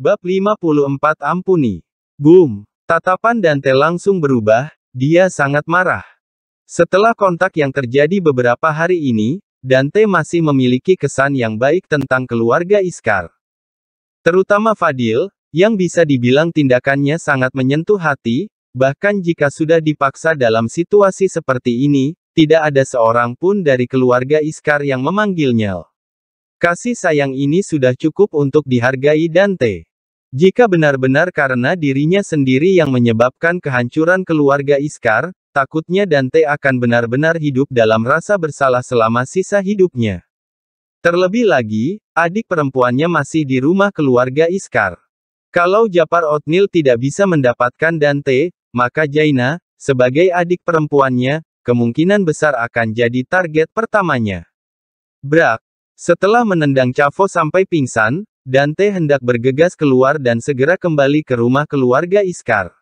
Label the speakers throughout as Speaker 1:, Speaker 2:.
Speaker 1: Bab 54 Ampuni. Boom. Tatapan Dante langsung berubah, dia sangat marah. Setelah kontak yang terjadi beberapa hari ini, Dante masih memiliki kesan yang baik tentang keluarga Iskar. Terutama Fadil, yang bisa dibilang tindakannya sangat menyentuh hati, bahkan jika sudah dipaksa dalam situasi seperti ini, tidak ada seorang pun dari keluarga Iskar yang memanggilnya. Kasih sayang ini sudah cukup untuk dihargai Dante. Jika benar-benar karena dirinya sendiri yang menyebabkan kehancuran keluarga Iskar, takutnya Dante akan benar-benar hidup dalam rasa bersalah selama sisa hidupnya. Terlebih lagi, adik perempuannya masih di rumah keluarga Iskar. Kalau Japar Otnil tidak bisa mendapatkan Dante, maka Jaina, sebagai adik perempuannya, kemungkinan besar akan jadi target pertamanya. Brak, setelah menendang Cavo sampai pingsan, Dante hendak bergegas keluar dan segera kembali ke rumah keluarga Iskar.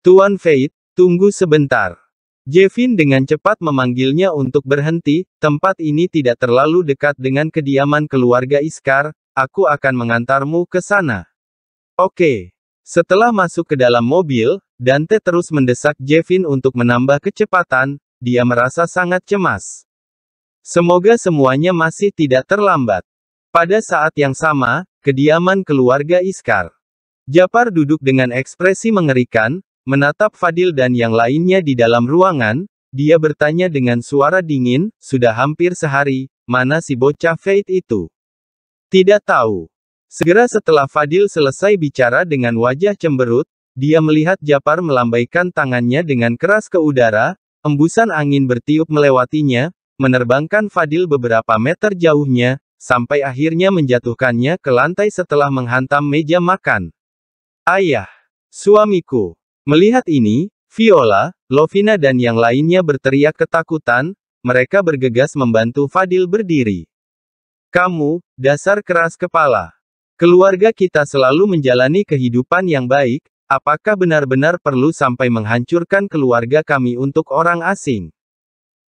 Speaker 1: Tuan Fate, tunggu sebentar. Jevin dengan cepat memanggilnya untuk berhenti, tempat ini tidak terlalu dekat dengan kediaman keluarga Iskar, aku akan mengantarmu ke sana. Oke. Setelah masuk ke dalam mobil, Dante terus mendesak Jevin untuk menambah kecepatan, dia merasa sangat cemas. Semoga semuanya masih tidak terlambat. Pada saat yang sama, kediaman keluarga Iskar. Japar duduk dengan ekspresi mengerikan, menatap Fadil dan yang lainnya di dalam ruangan, dia bertanya dengan suara dingin, sudah hampir sehari, mana si bocah Faith itu? Tidak tahu. Segera setelah Fadil selesai bicara dengan wajah cemberut, dia melihat Japar melambaikan tangannya dengan keras ke udara, embusan angin bertiup melewatinya, menerbangkan Fadil beberapa meter jauhnya, sampai akhirnya menjatuhkannya ke lantai setelah menghantam meja makan. Ayah, suamiku, melihat ini, Viola, Lovina dan yang lainnya berteriak ketakutan, mereka bergegas membantu Fadil berdiri. Kamu, dasar keras kepala. Keluarga kita selalu menjalani kehidupan yang baik, apakah benar-benar perlu sampai menghancurkan keluarga kami untuk orang asing?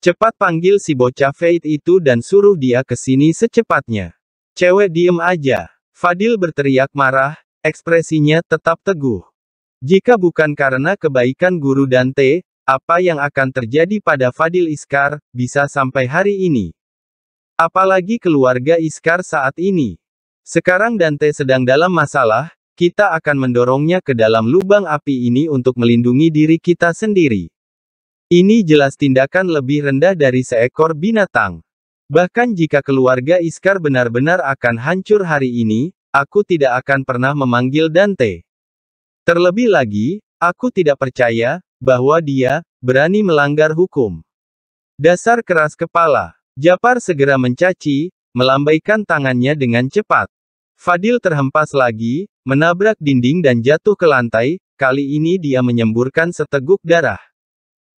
Speaker 1: Cepat panggil si bocah Feit itu dan suruh dia ke sini secepatnya. Cewek diem aja. Fadil berteriak marah, ekspresinya tetap teguh. Jika bukan karena kebaikan guru Dante, apa yang akan terjadi pada Fadil Iskar, bisa sampai hari ini. Apalagi keluarga Iskar saat ini. Sekarang Dante sedang dalam masalah, kita akan mendorongnya ke dalam lubang api ini untuk melindungi diri kita sendiri. Ini jelas tindakan lebih rendah dari seekor binatang. Bahkan jika keluarga Iskar benar-benar akan hancur hari ini, aku tidak akan pernah memanggil Dante. Terlebih lagi, aku tidak percaya bahwa dia berani melanggar hukum. Dasar keras kepala. Japar segera mencaci, melambaikan tangannya dengan cepat. Fadil terhempas lagi, menabrak dinding dan jatuh ke lantai, kali ini dia menyemburkan seteguk darah.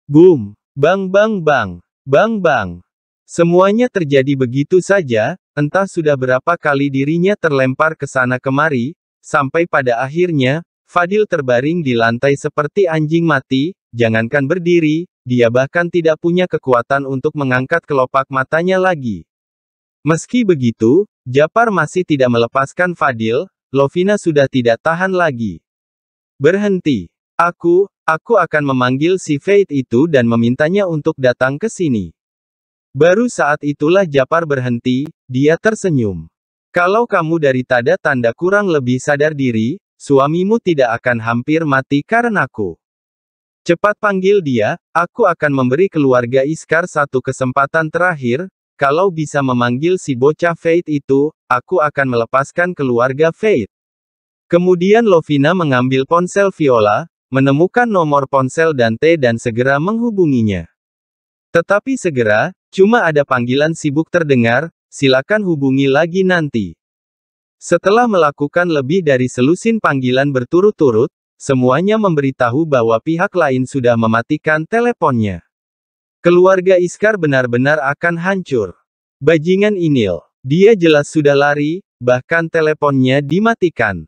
Speaker 1: Boom! Bang bang bang! Bang bang! Semuanya terjadi begitu saja, entah sudah berapa kali dirinya terlempar ke sana kemari, sampai pada akhirnya, Fadil terbaring di lantai seperti anjing mati, jangankan berdiri, dia bahkan tidak punya kekuatan untuk mengangkat kelopak matanya lagi. Meski begitu, Japar masih tidak melepaskan Fadil, Lovina sudah tidak tahan lagi. Berhenti. Aku, Aku akan memanggil si Faith itu dan memintanya untuk datang ke sini. Baru saat itulah Japar berhenti, dia tersenyum. Kalau kamu dari tanda tanda kurang lebih sadar diri, suamimu tidak akan hampir mati karena aku. Cepat panggil dia, aku akan memberi keluarga Iskar satu kesempatan terakhir, kalau bisa memanggil si bocah Faith itu, aku akan melepaskan keluarga Faith. Kemudian Lovina mengambil ponsel Viola, menemukan nomor ponsel Dante dan segera menghubunginya. Tetapi segera, cuma ada panggilan sibuk terdengar, silakan hubungi lagi nanti. Setelah melakukan lebih dari selusin panggilan berturut-turut, semuanya memberitahu bahwa pihak lain sudah mematikan teleponnya. Keluarga Iskar benar-benar akan hancur. Bajingan Inil, dia jelas sudah lari, bahkan teleponnya dimatikan.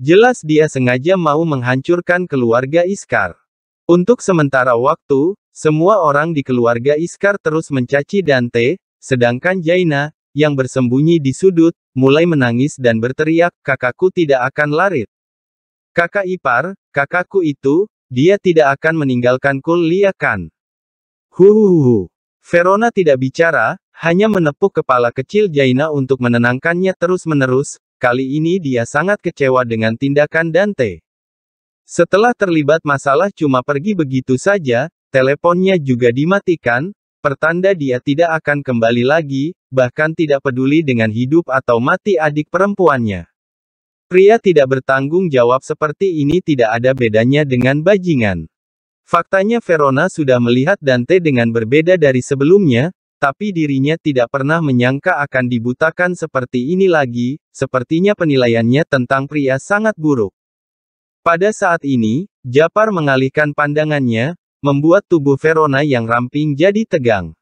Speaker 1: Jelas dia sengaja mau menghancurkan keluarga Iskar. Untuk sementara waktu, semua orang di keluarga Iskar terus mencaci Dante, sedangkan Jaina, yang bersembunyi di sudut, mulai menangis dan berteriak, kakakku tidak akan larit. Kakak ipar, kakakku itu, dia tidak akan meninggalkanku liakan. Huhuhu. Verona tidak bicara, hanya menepuk kepala kecil Jaina untuk menenangkannya terus-menerus, Kali ini dia sangat kecewa dengan tindakan Dante. Setelah terlibat masalah cuma pergi begitu saja, teleponnya juga dimatikan, pertanda dia tidak akan kembali lagi, bahkan tidak peduli dengan hidup atau mati adik perempuannya. Pria tidak bertanggung jawab seperti ini tidak ada bedanya dengan bajingan. Faktanya Verona sudah melihat Dante dengan berbeda dari sebelumnya, tapi dirinya tidak pernah menyangka akan dibutakan seperti ini lagi, sepertinya penilaiannya tentang pria sangat buruk. Pada saat ini, Japar mengalihkan pandangannya, membuat tubuh Verona yang ramping jadi tegang.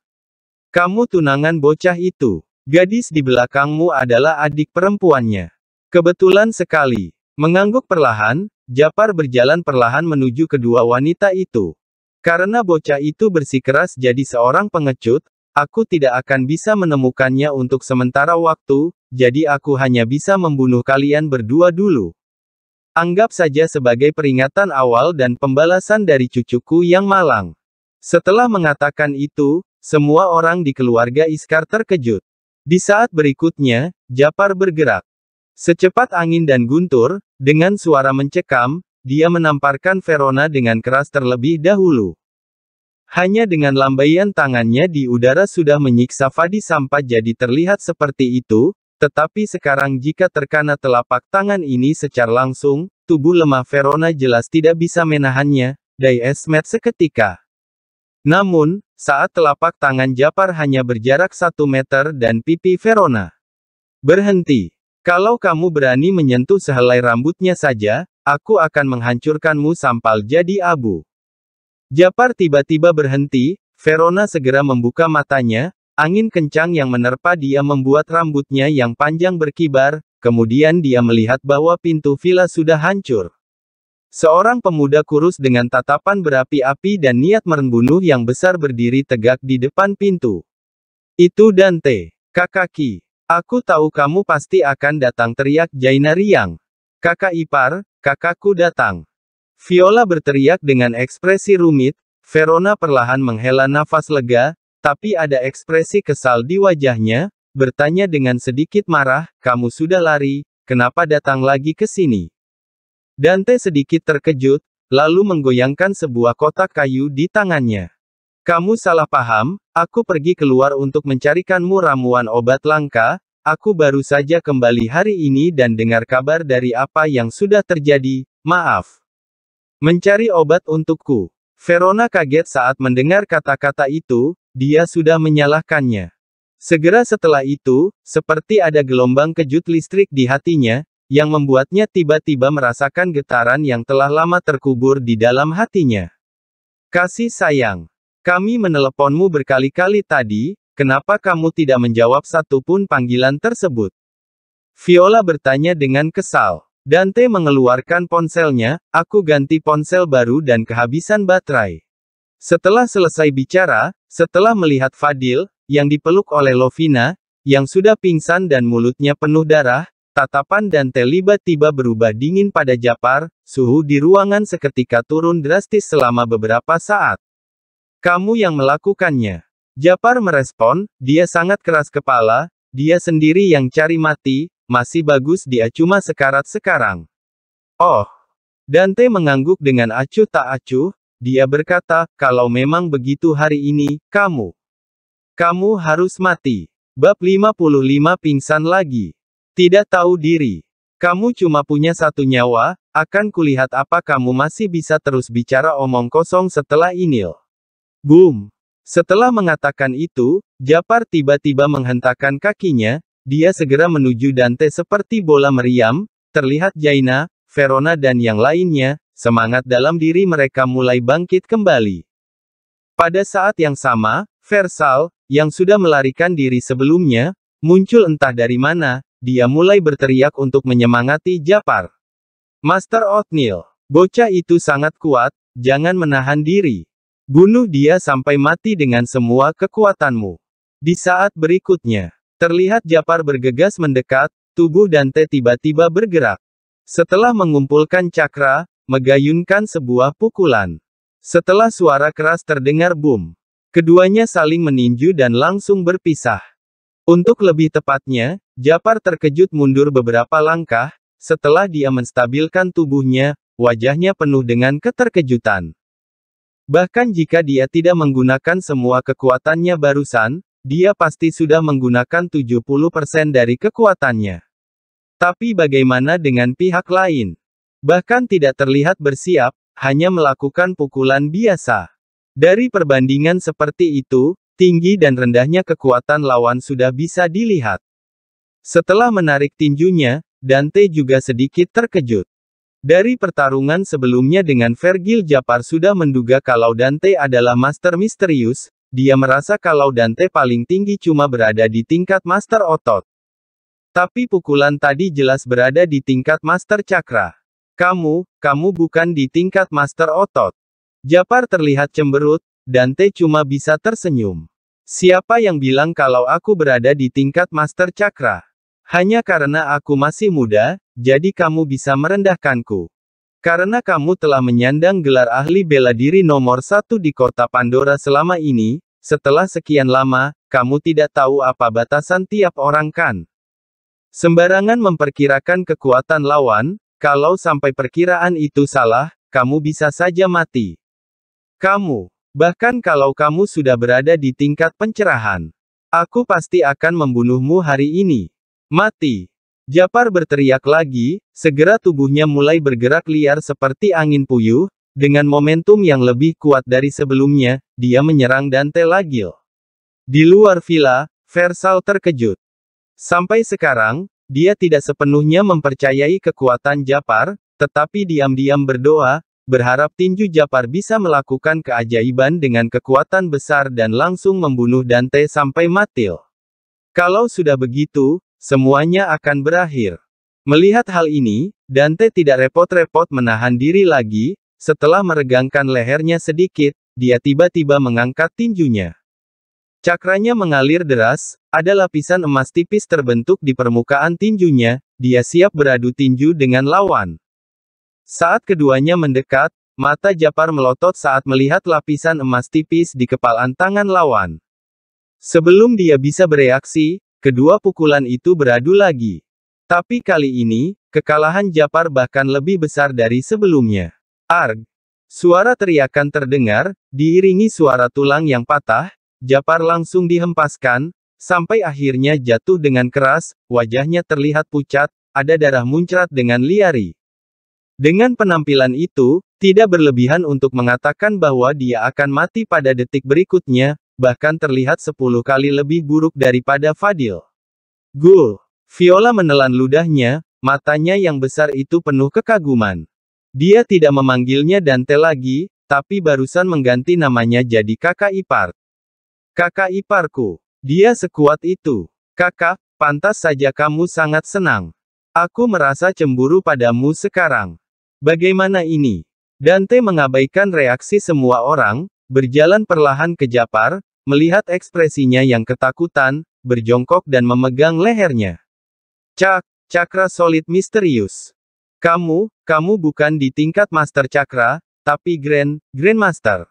Speaker 1: Kamu tunangan bocah itu. Gadis di belakangmu adalah adik perempuannya. Kebetulan sekali. Mengangguk perlahan, Japar berjalan perlahan menuju kedua wanita itu. Karena bocah itu bersikeras jadi seorang pengecut, Aku tidak akan bisa menemukannya untuk sementara waktu, jadi aku hanya bisa membunuh kalian berdua dulu. Anggap saja sebagai peringatan awal dan pembalasan dari cucuku yang malang. Setelah mengatakan itu, semua orang di keluarga Iskar terkejut. Di saat berikutnya, Japar bergerak. Secepat angin dan guntur, dengan suara mencekam, dia menamparkan Verona dengan keras terlebih dahulu. Hanya dengan lambaian tangannya di udara sudah menyiksa Fadi sampai jadi terlihat seperti itu, tetapi sekarang jika terkena telapak tangan ini secara langsung, tubuh lemah Verona jelas tidak bisa menahannya, Dai Esmet seketika. Namun, saat telapak tangan Japar hanya berjarak satu meter dan pipi Verona. Berhenti. Kalau kamu berani menyentuh sehelai rambutnya saja, aku akan menghancurkanmu sampal jadi abu. Japar tiba-tiba berhenti, Verona segera membuka matanya, angin kencang yang menerpa dia membuat rambutnya yang panjang berkibar, kemudian dia melihat bahwa pintu villa sudah hancur. Seorang pemuda kurus dengan tatapan berapi-api dan niat merembunuh yang besar berdiri tegak di depan pintu. Itu Dante, kakaki. Aku tahu kamu pasti akan datang teriak Jaina riang. Kakak ipar, kakakku datang. Viola berteriak dengan ekspresi rumit, Verona perlahan menghela nafas lega, tapi ada ekspresi kesal di wajahnya, bertanya dengan sedikit marah, kamu sudah lari, kenapa datang lagi ke sini? Dante sedikit terkejut, lalu menggoyangkan sebuah kotak kayu di tangannya. Kamu salah paham, aku pergi keluar untuk mencarikanmu ramuan obat langka, aku baru saja kembali hari ini dan dengar kabar dari apa yang sudah terjadi, maaf. Mencari obat untukku. Verona kaget saat mendengar kata-kata itu, dia sudah menyalahkannya. Segera setelah itu, seperti ada gelombang kejut listrik di hatinya, yang membuatnya tiba-tiba merasakan getaran yang telah lama terkubur di dalam hatinya. Kasih sayang, kami meneleponmu berkali-kali tadi, kenapa kamu tidak menjawab satupun panggilan tersebut? Viola bertanya dengan kesal. Dante mengeluarkan ponselnya, aku ganti ponsel baru dan kehabisan baterai. Setelah selesai bicara, setelah melihat Fadil, yang dipeluk oleh Lovina, yang sudah pingsan dan mulutnya penuh darah, tatapan Dante tiba-tiba berubah dingin pada Japar, suhu di ruangan seketika turun drastis selama beberapa saat. Kamu yang melakukannya. Japar merespon, dia sangat keras kepala, dia sendiri yang cari mati, masih bagus dia cuma sekarat sekarang. Oh. Dante mengangguk dengan acuh tak acuh, dia berkata, kalau memang begitu hari ini, kamu. Kamu harus mati. Bab 55 pingsan lagi. Tidak tahu diri. Kamu cuma punya satu nyawa, akan kulihat apa kamu masih bisa terus bicara omong kosong setelah inil. Boom! Setelah mengatakan itu, Japar tiba-tiba menghentakkan kakinya, dia segera menuju Dante seperti bola meriam, terlihat Jaina, Verona dan yang lainnya, semangat dalam diri mereka mulai bangkit kembali. Pada saat yang sama, Versal, yang sudah melarikan diri sebelumnya, muncul entah dari mana, dia mulai berteriak untuk menyemangati Japar. Master Othniel, bocah itu sangat kuat, jangan menahan diri. Bunuh dia sampai mati dengan semua kekuatanmu. Di saat berikutnya, Terlihat Japar bergegas mendekat, tubuh Dante tiba-tiba bergerak. Setelah mengumpulkan cakra, megayunkan sebuah pukulan. Setelah suara keras terdengar boom, keduanya saling meninju dan langsung berpisah. Untuk lebih tepatnya, Japar terkejut mundur beberapa langkah, setelah dia menstabilkan tubuhnya, wajahnya penuh dengan keterkejutan. Bahkan jika dia tidak menggunakan semua kekuatannya barusan, dia pasti sudah menggunakan 70% dari kekuatannya. Tapi bagaimana dengan pihak lain? Bahkan tidak terlihat bersiap, hanya melakukan pukulan biasa. Dari perbandingan seperti itu, tinggi dan rendahnya kekuatan lawan sudah bisa dilihat. Setelah menarik tinjunya, Dante juga sedikit terkejut. Dari pertarungan sebelumnya dengan Vergil Japar sudah menduga kalau Dante adalah master misterius, dia merasa kalau Dante paling tinggi cuma berada di tingkat master otot. Tapi pukulan tadi jelas berada di tingkat master cakra. Kamu, kamu bukan di tingkat master otot. Japar terlihat cemberut, Dante cuma bisa tersenyum. Siapa yang bilang kalau aku berada di tingkat master cakra? Hanya karena aku masih muda, jadi kamu bisa merendahkanku. Karena kamu telah menyandang gelar ahli bela diri nomor satu di kota Pandora selama ini, setelah sekian lama, kamu tidak tahu apa batasan tiap orang kan. Sembarangan memperkirakan kekuatan lawan, kalau sampai perkiraan itu salah, kamu bisa saja mati. Kamu, bahkan kalau kamu sudah berada di tingkat pencerahan, aku pasti akan membunuhmu hari ini. Mati. Japar berteriak lagi, segera tubuhnya mulai bergerak liar seperti angin puyuh, dengan momentum yang lebih kuat dari sebelumnya, dia menyerang Dante lagi. Di luar villa, Versal terkejut. Sampai sekarang, dia tidak sepenuhnya mempercayai kekuatan Japar, tetapi diam-diam berdoa, berharap tinju Japar bisa melakukan keajaiban dengan kekuatan besar dan langsung membunuh Dante sampai matil. Kalau sudah begitu, Semuanya akan berakhir. Melihat hal ini, Dante tidak repot-repot menahan diri lagi, setelah meregangkan lehernya sedikit, dia tiba-tiba mengangkat tinjunya. Cakranya mengalir deras, ada lapisan emas tipis terbentuk di permukaan tinjunya, dia siap beradu tinju dengan lawan. Saat keduanya mendekat, mata Japar melotot saat melihat lapisan emas tipis di kepalan tangan lawan. Sebelum dia bisa bereaksi, Kedua pukulan itu beradu lagi. Tapi kali ini, kekalahan Japar bahkan lebih besar dari sebelumnya. Arg! Suara teriakan terdengar, diiringi suara tulang yang patah, Japar langsung dihempaskan, sampai akhirnya jatuh dengan keras, wajahnya terlihat pucat, ada darah muncrat dengan liari. Dengan penampilan itu, tidak berlebihan untuk mengatakan bahwa dia akan mati pada detik berikutnya, bahkan terlihat sepuluh kali lebih buruk daripada Fadil. Gul. Viola menelan ludahnya, matanya yang besar itu penuh kekaguman. Dia tidak memanggilnya Dante lagi, tapi barusan mengganti namanya jadi kakak ipar. Kakak iparku. Dia sekuat itu. Kakak, pantas saja kamu sangat senang. Aku merasa cemburu padamu sekarang. Bagaimana ini? Dante mengabaikan reaksi semua orang, berjalan perlahan ke Japar, Melihat ekspresinya yang ketakutan, berjongkok dan memegang lehernya. Cak, cakra solid misterius. Kamu, kamu bukan di tingkat master cakra, tapi grand, grandmaster.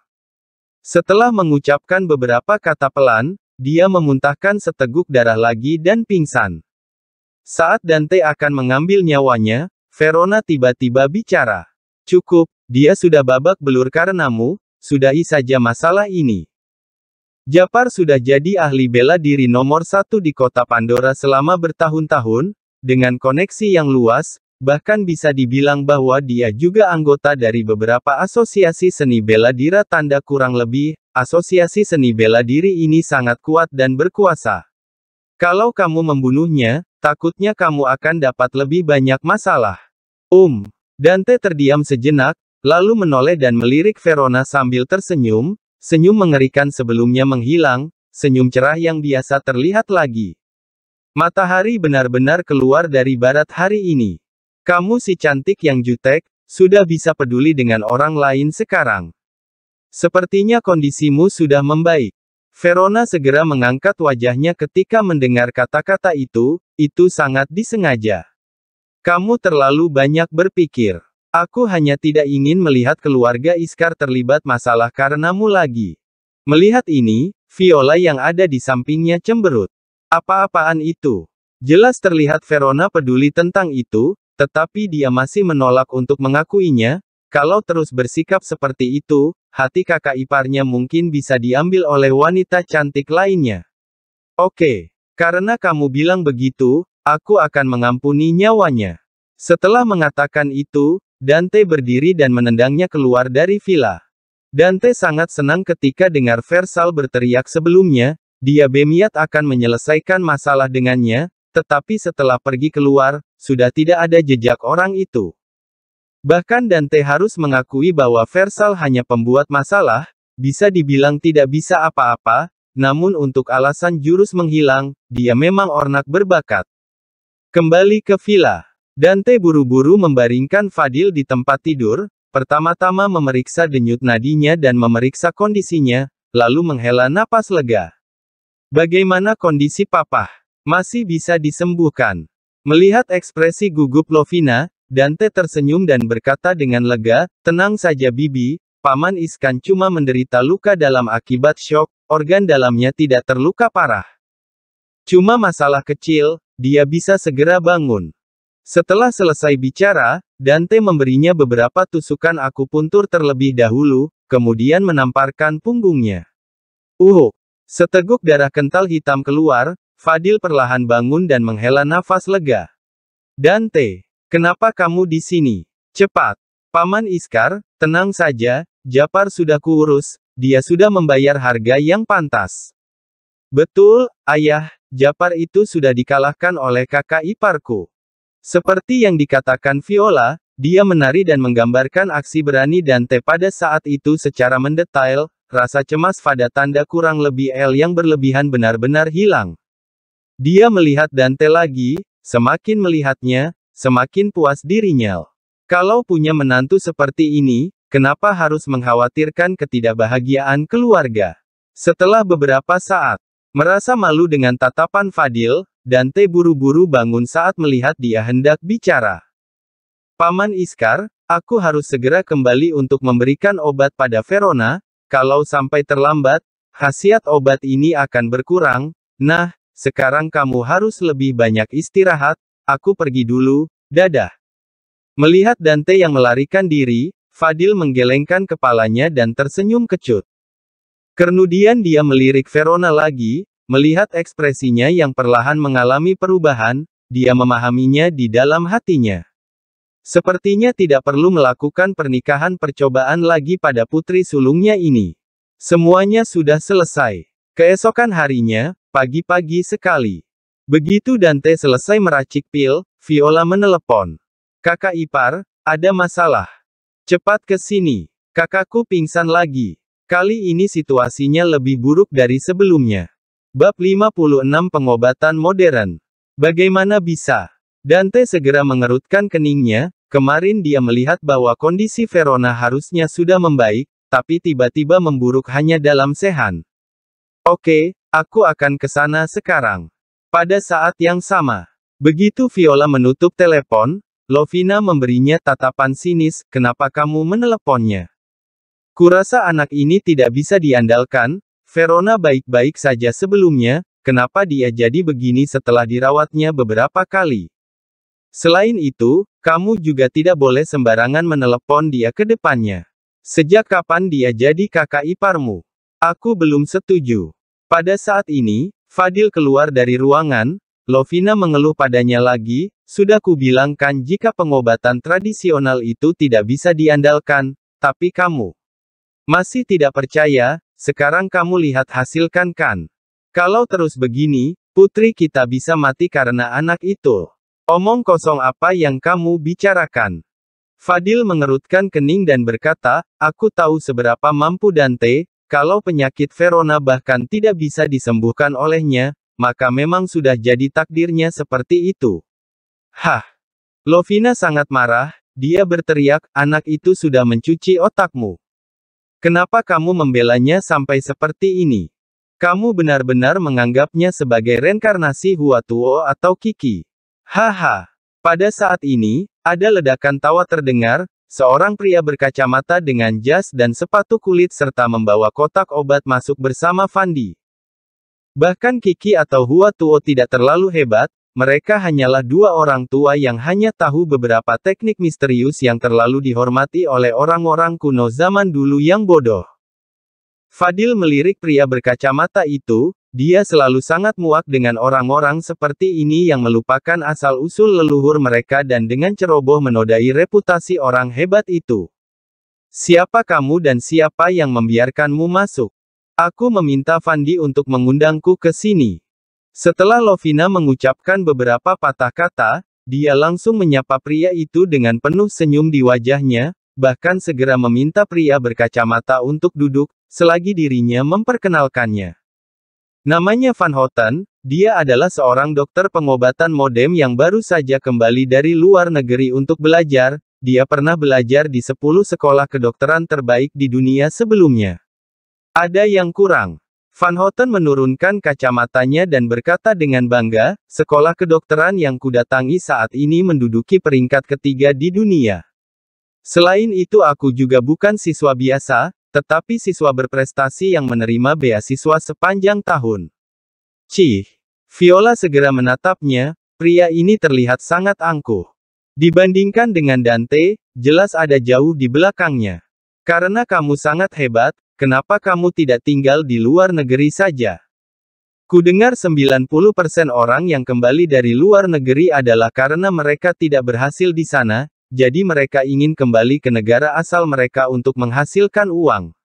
Speaker 1: Setelah mengucapkan beberapa kata pelan, dia memuntahkan seteguk darah lagi dan pingsan. Saat Dante akan mengambil nyawanya, Verona tiba-tiba bicara. Cukup, dia sudah babak belur karenamu, sudahi saja masalah ini. Japar sudah jadi ahli bela diri nomor satu di kota Pandora selama bertahun-tahun, dengan koneksi yang luas, bahkan bisa dibilang bahwa dia juga anggota dari beberapa asosiasi seni bela diri tanda kurang lebih, asosiasi seni bela diri ini sangat kuat dan berkuasa. Kalau kamu membunuhnya, takutnya kamu akan dapat lebih banyak masalah. Um, Dante terdiam sejenak, lalu menoleh dan melirik Verona sambil tersenyum, Senyum mengerikan sebelumnya menghilang, senyum cerah yang biasa terlihat lagi. Matahari benar-benar keluar dari barat hari ini. Kamu si cantik yang jutek, sudah bisa peduli dengan orang lain sekarang. Sepertinya kondisimu sudah membaik. Verona segera mengangkat wajahnya ketika mendengar kata-kata itu, itu sangat disengaja. Kamu terlalu banyak berpikir. Aku hanya tidak ingin melihat keluarga Iskar terlibat masalah karenamu lagi. Melihat ini, Viola yang ada di sampingnya cemberut. Apa-apaan itu? Jelas terlihat Verona peduli tentang itu, tetapi dia masih menolak untuk mengakuinya, kalau terus bersikap seperti itu, hati kakak iparnya mungkin bisa diambil oleh wanita cantik lainnya. Oke, karena kamu bilang begitu, aku akan mengampuni nyawanya. Setelah mengatakan itu, Dante berdiri dan menendangnya keluar dari villa. Dante sangat senang ketika dengar Versal berteriak sebelumnya, dia Bemiat akan menyelesaikan masalah dengannya, tetapi setelah pergi keluar, sudah tidak ada jejak orang itu. Bahkan Dante harus mengakui bahwa Versal hanya pembuat masalah, bisa dibilang tidak bisa apa-apa, namun untuk alasan jurus menghilang, dia memang ornak berbakat. Kembali ke villa. Dante buru-buru membaringkan Fadil di tempat tidur, pertama-tama memeriksa denyut nadinya dan memeriksa kondisinya, lalu menghela napas lega. Bagaimana kondisi papa? Masih bisa disembuhkan. Melihat ekspresi gugup Lovina, Dante tersenyum dan berkata dengan lega, tenang saja Bibi, Paman Iskan cuma menderita luka dalam akibat shock, organ dalamnya tidak terluka parah. Cuma masalah kecil, dia bisa segera bangun. Setelah selesai bicara, Dante memberinya beberapa tusukan akupuntur terlebih dahulu, kemudian menamparkan punggungnya. Uhuk! Seteguk darah kental hitam keluar, Fadil perlahan bangun dan menghela nafas lega. Dante, kenapa kamu di sini? Cepat! Paman Iskar, tenang saja, Japar sudah kuurus, dia sudah membayar harga yang pantas. Betul, ayah, Japar itu sudah dikalahkan oleh kakak iparku. Seperti yang dikatakan Viola, dia menari dan menggambarkan aksi berani Dante pada saat itu secara mendetail, rasa cemas pada tanda kurang lebih L yang berlebihan benar-benar hilang. Dia melihat Dante lagi, semakin melihatnya, semakin puas dirinya. Kalau punya menantu seperti ini, kenapa harus mengkhawatirkan ketidakbahagiaan keluarga? Setelah beberapa saat, Merasa malu dengan tatapan Fadil, Dante buru-buru bangun saat melihat dia hendak bicara. Paman Iskar, aku harus segera kembali untuk memberikan obat pada Verona, kalau sampai terlambat, khasiat obat ini akan berkurang, nah, sekarang kamu harus lebih banyak istirahat, aku pergi dulu, dadah. Melihat Dante yang melarikan diri, Fadil menggelengkan kepalanya dan tersenyum kecut. Kernudian dia melirik Verona lagi, melihat ekspresinya yang perlahan mengalami perubahan, dia memahaminya di dalam hatinya. Sepertinya tidak perlu melakukan pernikahan percobaan lagi pada putri sulungnya ini. Semuanya sudah selesai. Keesokan harinya, pagi-pagi sekali. Begitu Dante selesai meracik pil, Viola menelepon. Kakak ipar, ada masalah. Cepat ke sini. Kakakku pingsan lagi. Kali ini situasinya lebih buruk dari sebelumnya. Bab 56 Pengobatan Modern. Bagaimana bisa? Dante segera mengerutkan keningnya, kemarin dia melihat bahwa kondisi Verona harusnya sudah membaik, tapi tiba-tiba memburuk hanya dalam sehan. Oke, aku akan ke sana sekarang. Pada saat yang sama, begitu Viola menutup telepon, Lovina memberinya tatapan sinis, kenapa kamu meneleponnya? Kurasa anak ini tidak bisa diandalkan, Verona baik-baik saja sebelumnya, kenapa dia jadi begini setelah dirawatnya beberapa kali. Selain itu, kamu juga tidak boleh sembarangan menelepon dia ke depannya. Sejak kapan dia jadi kakak iparmu? Aku belum setuju. Pada saat ini, Fadil keluar dari ruangan, Lovina mengeluh padanya lagi, sudah kubilangkan jika pengobatan tradisional itu tidak bisa diandalkan, tapi kamu. Masih tidak percaya, sekarang kamu lihat hasilkan kan. Kalau terus begini, putri kita bisa mati karena anak itu. Omong kosong apa yang kamu bicarakan. Fadil mengerutkan kening dan berkata, aku tahu seberapa mampu Dante, kalau penyakit Verona bahkan tidak bisa disembuhkan olehnya, maka memang sudah jadi takdirnya seperti itu. Hah! Lovina sangat marah, dia berteriak, anak itu sudah mencuci otakmu. Kenapa kamu membelanya sampai seperti ini? Kamu benar-benar menganggapnya sebagai reinkarnasi Huatuo atau Kiki. Haha. Pada saat ini, ada ledakan tawa terdengar, seorang pria berkacamata dengan jas dan sepatu kulit serta membawa kotak obat masuk bersama Fandi. Bahkan Kiki atau Huatuo tidak terlalu hebat, mereka hanyalah dua orang tua yang hanya tahu beberapa teknik misterius yang terlalu dihormati oleh orang-orang kuno zaman dulu yang bodoh. Fadil melirik pria berkacamata itu, dia selalu sangat muak dengan orang-orang seperti ini yang melupakan asal-usul leluhur mereka dan dengan ceroboh menodai reputasi orang hebat itu. Siapa kamu dan siapa yang membiarkanmu masuk? Aku meminta Fandi untuk mengundangku ke sini. Setelah Lovina mengucapkan beberapa patah kata, dia langsung menyapa pria itu dengan penuh senyum di wajahnya, bahkan segera meminta pria berkacamata untuk duduk, selagi dirinya memperkenalkannya. Namanya Van Houten, dia adalah seorang dokter pengobatan modem yang baru saja kembali dari luar negeri untuk belajar. Dia pernah belajar di 10 sekolah kedokteran terbaik di dunia sebelumnya. Ada yang kurang. Van Houten menurunkan kacamatanya dan berkata dengan bangga, sekolah kedokteran yang kudatangi saat ini menduduki peringkat ketiga di dunia. Selain itu aku juga bukan siswa biasa, tetapi siswa berprestasi yang menerima beasiswa sepanjang tahun. Cih. Viola segera menatapnya, pria ini terlihat sangat angkuh. Dibandingkan dengan Dante, jelas ada jauh di belakangnya. Karena kamu sangat hebat, Kenapa kamu tidak tinggal di luar negeri saja? Kudengar 90% orang yang kembali dari luar negeri adalah karena mereka tidak berhasil di sana, jadi mereka ingin kembali ke negara asal mereka untuk menghasilkan uang.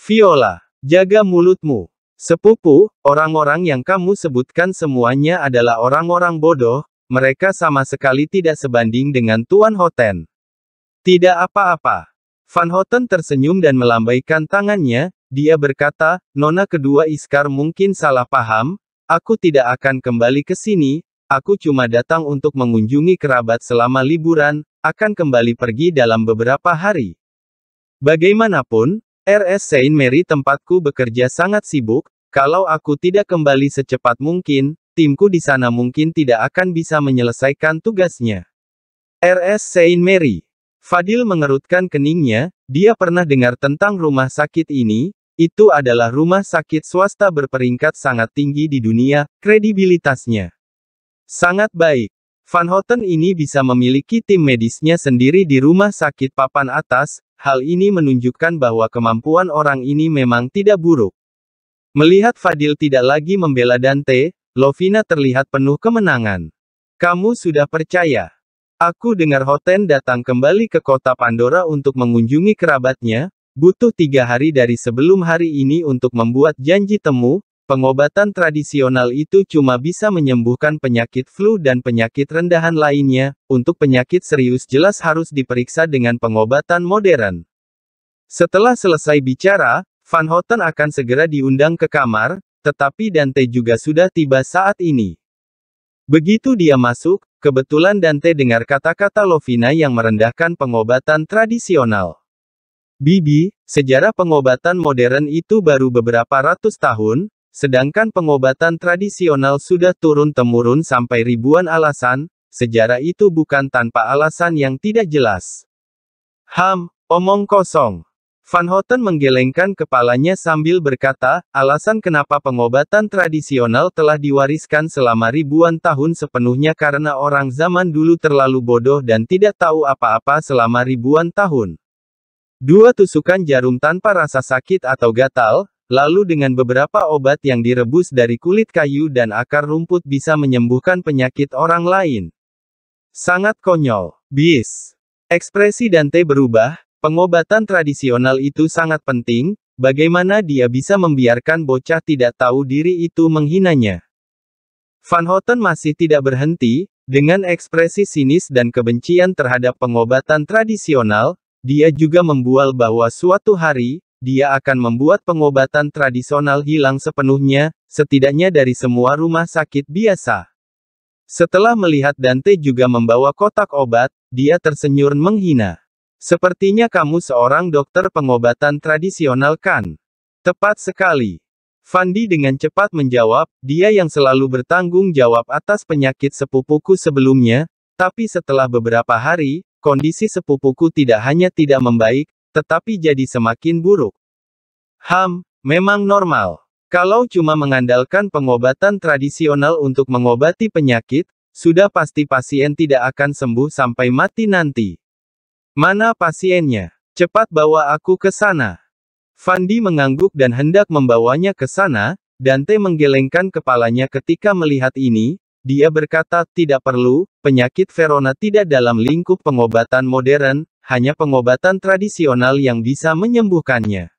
Speaker 1: Viola, jaga mulutmu. Sepupu, orang-orang yang kamu sebutkan semuanya adalah orang-orang bodoh, mereka sama sekali tidak sebanding dengan Tuan Hoten. Tidak apa-apa. Van Houten tersenyum dan melambaikan tangannya, dia berkata, Nona kedua Iskar mungkin salah paham, aku tidak akan kembali ke sini, aku cuma datang untuk mengunjungi kerabat selama liburan, akan kembali pergi dalam beberapa hari. Bagaimanapun, RS Saint Mary tempatku bekerja sangat sibuk, kalau aku tidak kembali secepat mungkin, timku di sana mungkin tidak akan bisa menyelesaikan tugasnya. RS Saint Mary Fadil mengerutkan keningnya, dia pernah dengar tentang rumah sakit ini, itu adalah rumah sakit swasta berperingkat sangat tinggi di dunia, kredibilitasnya sangat baik. Van Houten ini bisa memiliki tim medisnya sendiri di rumah sakit papan atas, hal ini menunjukkan bahwa kemampuan orang ini memang tidak buruk. Melihat Fadil tidak lagi membela Dante, Lovina terlihat penuh kemenangan. Kamu sudah percaya. Aku dengar Hoten datang kembali ke kota Pandora untuk mengunjungi kerabatnya, butuh tiga hari dari sebelum hari ini untuk membuat janji temu, pengobatan tradisional itu cuma bisa menyembuhkan penyakit flu dan penyakit rendahan lainnya, untuk penyakit serius jelas harus diperiksa dengan pengobatan modern. Setelah selesai bicara, Van Houten akan segera diundang ke kamar, tetapi Dante juga sudah tiba saat ini. Begitu dia masuk, Kebetulan Dante dengar kata-kata Lovina yang merendahkan pengobatan tradisional. Bibi, sejarah pengobatan modern itu baru beberapa ratus tahun, sedangkan pengobatan tradisional sudah turun-temurun sampai ribuan alasan, sejarah itu bukan tanpa alasan yang tidak jelas. Ham, omong kosong. Van Houten menggelengkan kepalanya sambil berkata, alasan kenapa pengobatan tradisional telah diwariskan selama ribuan tahun sepenuhnya karena orang zaman dulu terlalu bodoh dan tidak tahu apa-apa selama ribuan tahun. Dua tusukan jarum tanpa rasa sakit atau gatal, lalu dengan beberapa obat yang direbus dari kulit kayu dan akar rumput bisa menyembuhkan penyakit orang lain. Sangat konyol. Bis. Ekspresi Dante berubah, Pengobatan tradisional itu sangat penting, bagaimana dia bisa membiarkan bocah tidak tahu diri itu menghinanya. Van Houten masih tidak berhenti, dengan ekspresi sinis dan kebencian terhadap pengobatan tradisional, dia juga membual bahwa suatu hari, dia akan membuat pengobatan tradisional hilang sepenuhnya, setidaknya dari semua rumah sakit biasa. Setelah melihat Dante juga membawa kotak obat, dia tersenyum menghina. Sepertinya kamu seorang dokter pengobatan tradisional kan? Tepat sekali. Fandi dengan cepat menjawab, dia yang selalu bertanggung jawab atas penyakit sepupuku sebelumnya, tapi setelah beberapa hari, kondisi sepupuku tidak hanya tidak membaik, tetapi jadi semakin buruk. Ham, memang normal. Kalau cuma mengandalkan pengobatan tradisional untuk mengobati penyakit, sudah pasti pasien tidak akan sembuh sampai mati nanti. Mana pasiennya? Cepat bawa aku ke sana. Fandi mengangguk dan hendak membawanya ke sana, Dante menggelengkan kepalanya ketika melihat ini, dia berkata, tidak perlu, penyakit Verona tidak dalam lingkup pengobatan modern, hanya pengobatan tradisional yang bisa menyembuhkannya.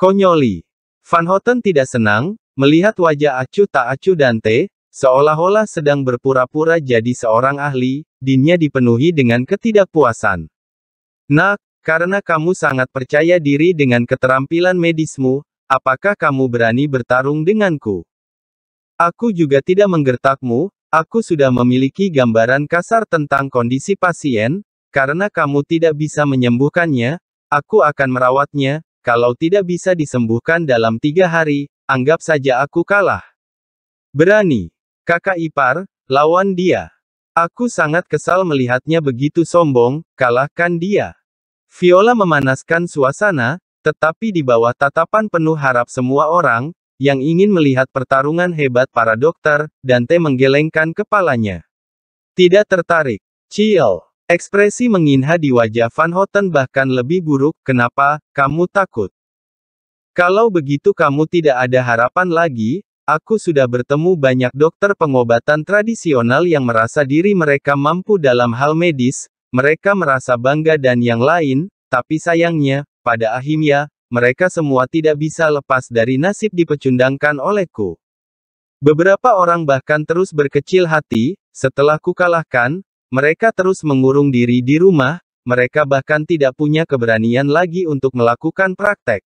Speaker 1: Konyoli. Van Houten tidak senang, melihat wajah acuh tak acuh Dante, seolah-olah sedang berpura-pura jadi seorang ahli, dinnya dipenuhi dengan ketidakpuasan. Nak, karena kamu sangat percaya diri dengan keterampilan medismu, apakah kamu berani bertarung denganku? Aku juga tidak menggertakmu, aku sudah memiliki gambaran kasar tentang kondisi pasien, karena kamu tidak bisa menyembuhkannya, aku akan merawatnya, kalau tidak bisa disembuhkan dalam tiga hari, anggap saja aku kalah. Berani. Kakak ipar, lawan dia. Aku sangat kesal melihatnya begitu sombong, kalahkan dia. Viola memanaskan suasana, tetapi di bawah tatapan penuh harap semua orang, yang ingin melihat pertarungan hebat para dokter, Dante menggelengkan kepalanya. Tidak tertarik. Chill. Ekspresi menginha di wajah Van Houten bahkan lebih buruk, kenapa, kamu takut? Kalau begitu kamu tidak ada harapan lagi, aku sudah bertemu banyak dokter pengobatan tradisional yang merasa diri mereka mampu dalam hal medis, mereka merasa bangga dan yang lain, tapi sayangnya, pada akhirnya, mereka semua tidak bisa lepas dari nasib dipecundangkan olehku. Beberapa orang bahkan terus berkecil hati, setelah kukalahkan, mereka terus mengurung diri di rumah, mereka bahkan tidak punya keberanian lagi untuk melakukan praktek.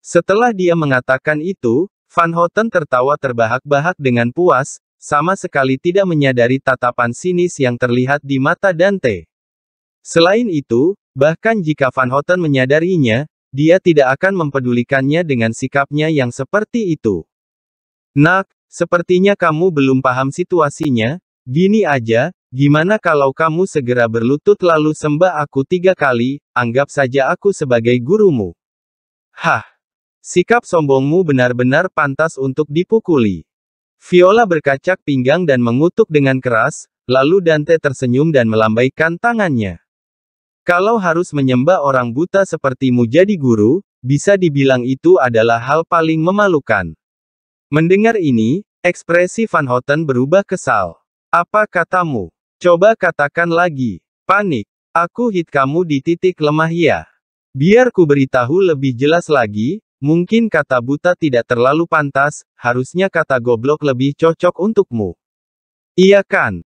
Speaker 1: Setelah dia mengatakan itu, Van Houten tertawa terbahak-bahak dengan puas, sama sekali tidak menyadari tatapan sinis yang terlihat di mata Dante. Selain itu, bahkan jika Van Houten menyadarinya, dia tidak akan mempedulikannya dengan sikapnya yang seperti itu. Nak, sepertinya kamu belum paham situasinya, gini aja, Gimana kalau kamu segera berlutut lalu sembah aku tiga kali, anggap saja aku sebagai gurumu. Hah! Sikap sombongmu benar-benar pantas untuk dipukuli. Viola berkacak pinggang dan mengutuk dengan keras, lalu Dante tersenyum dan melambaikan tangannya. Kalau harus menyembah orang buta sepertimu jadi guru, bisa dibilang itu adalah hal paling memalukan. Mendengar ini, ekspresi Van Houten berubah kesal. Apa katamu? Coba katakan lagi. Panik. Aku hit kamu di titik lemah ya. Biar ku beritahu lebih jelas lagi, Mungkin kata buta tidak terlalu pantas, harusnya kata goblok lebih cocok untukmu. Iya kan?